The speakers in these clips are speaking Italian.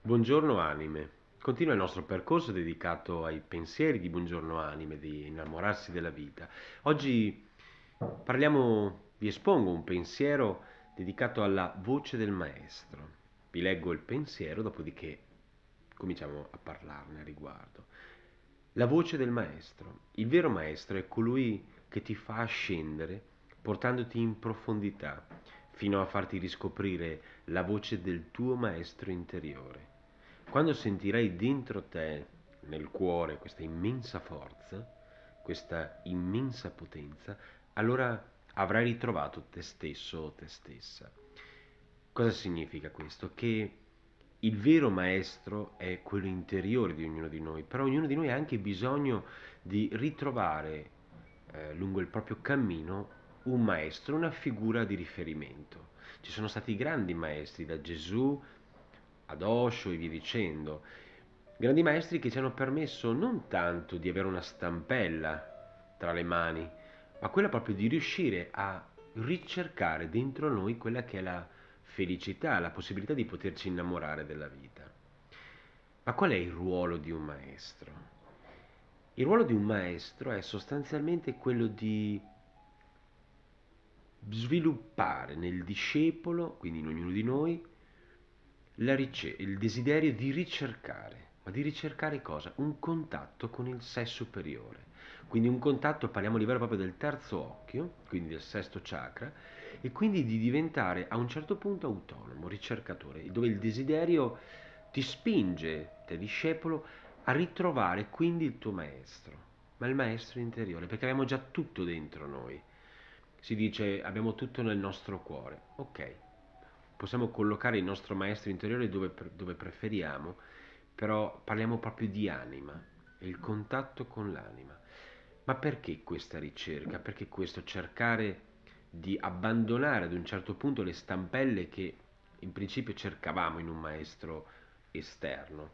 Buongiorno anime. Continua il nostro percorso dedicato ai pensieri di Buongiorno anime, di innamorarsi della vita. Oggi parliamo, vi espongo un pensiero dedicato alla voce del maestro. Vi leggo il pensiero, dopodiché cominciamo a parlarne a riguardo. La voce del maestro. Il vero maestro è colui che ti fa ascendere portandoti in profondità fino a farti riscoprire la voce del tuo maestro interiore. Quando sentirai dentro te, nel cuore, questa immensa forza, questa immensa potenza, allora avrai ritrovato te stesso o te stessa. Cosa significa questo? Che il vero maestro è quello interiore di ognuno di noi, però ognuno di noi ha anche bisogno di ritrovare eh, lungo il proprio cammino un maestro, una figura di riferimento. Ci sono stati grandi maestri, da Gesù ad Osho e via dicendo, grandi maestri che ci hanno permesso non tanto di avere una stampella tra le mani, ma quella proprio di riuscire a ricercare dentro noi quella che è la felicità, la possibilità di poterci innamorare della vita. Ma qual è il ruolo di un maestro? Il ruolo di un maestro è sostanzialmente quello di sviluppare nel discepolo, quindi in ognuno di noi, rice- il desiderio di ricercare. Ma di ricercare cosa? Un contatto con il sé superiore. Quindi un contatto, parliamo a livello proprio del terzo occhio, quindi del sesto chakra, e quindi di diventare a un certo punto autonomo, ricercatore, dove il desiderio ti spinge, te discepolo, a ritrovare quindi il tuo maestro, ma il maestro interiore, perché abbiamo già tutto dentro noi si dice abbiamo tutto nel nostro cuore, ok, possiamo collocare il nostro maestro interiore dove, dove preferiamo, però parliamo proprio di anima, il contatto con l'anima. Ma perché questa ricerca? Perché questo cercare di abbandonare ad un certo punto le stampelle che in principio cercavamo in un maestro esterno,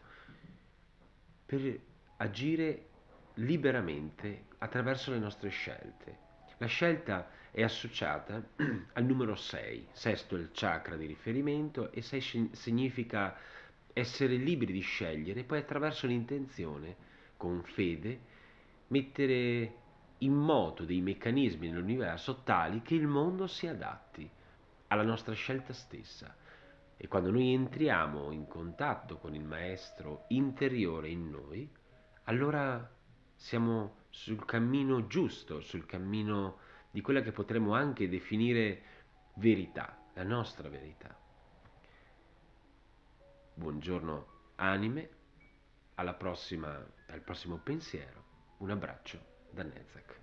per agire liberamente attraverso le nostre scelte la scelta è associata al numero 6, sesto è il chakra di riferimento e 6 significa essere liberi di scegliere e poi attraverso l'intenzione, con fede, mettere in moto dei meccanismi nell'universo tali che il mondo si adatti alla nostra scelta stessa. E quando noi entriamo in contatto con il maestro interiore in noi, allora siamo sul cammino giusto, sul cammino di quella che potremmo anche definire verità, la nostra verità. Buongiorno anime, alla prossima, al prossimo pensiero. Un abbraccio da Nezak.